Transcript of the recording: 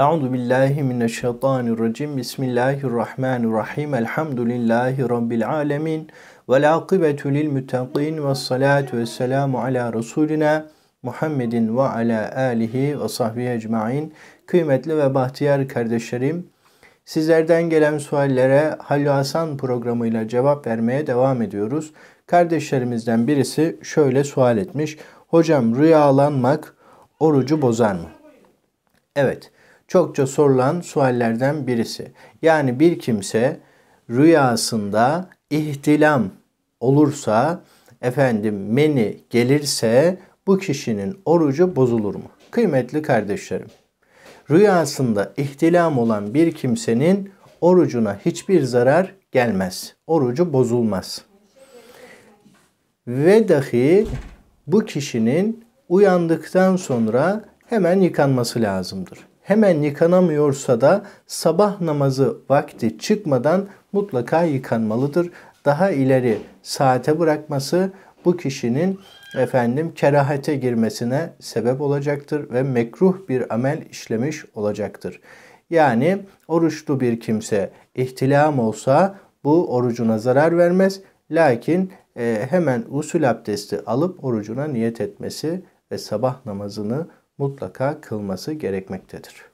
Euzu billahi mineşşeytanirracim. Bismillahirrahmanirrahim. Elhamdülillahi rabbil alamin. Vel akibetu lil muttaqin ve salatu vesselamu ala resulina Muhammedin ve ala alihi ve sahbihi ecmaîn. Kıymetli ve bahtiyar kardeşlerim, sizlerden gelen suallere Halil Hasan programıyla cevap vermeye devam ediyoruz. Kardeşlerimizden birisi şöyle sual etmiş. Hocam rüyalanmak orucu bozar mı? Evet çokça sorulan suallerden birisi. Yani bir kimse rüyasında ihtilam olursa efendim meni gelirse bu kişinin orucu bozulur mu? Kıymetli kardeşlerim, rüyasında ihtilam olan bir kimsenin orucuna hiçbir zarar gelmez. Orucu bozulmaz. Ve dahi bu kişinin uyandıktan sonra hemen yıkanması lazımdır hemen yıkanamıyorsa da sabah namazı vakti çıkmadan mutlaka yıkanmalıdır. Daha ileri saate bırakması bu kişinin efendim kerahate girmesine sebep olacaktır ve mekruh bir amel işlemiş olacaktır. Yani oruçlu bir kimse ihtilam olsa bu orucuna zarar vermez. Lakin e, hemen usul abdesti alıp orucuna niyet etmesi ve sabah namazını mutlaka kılması gerekmektedir.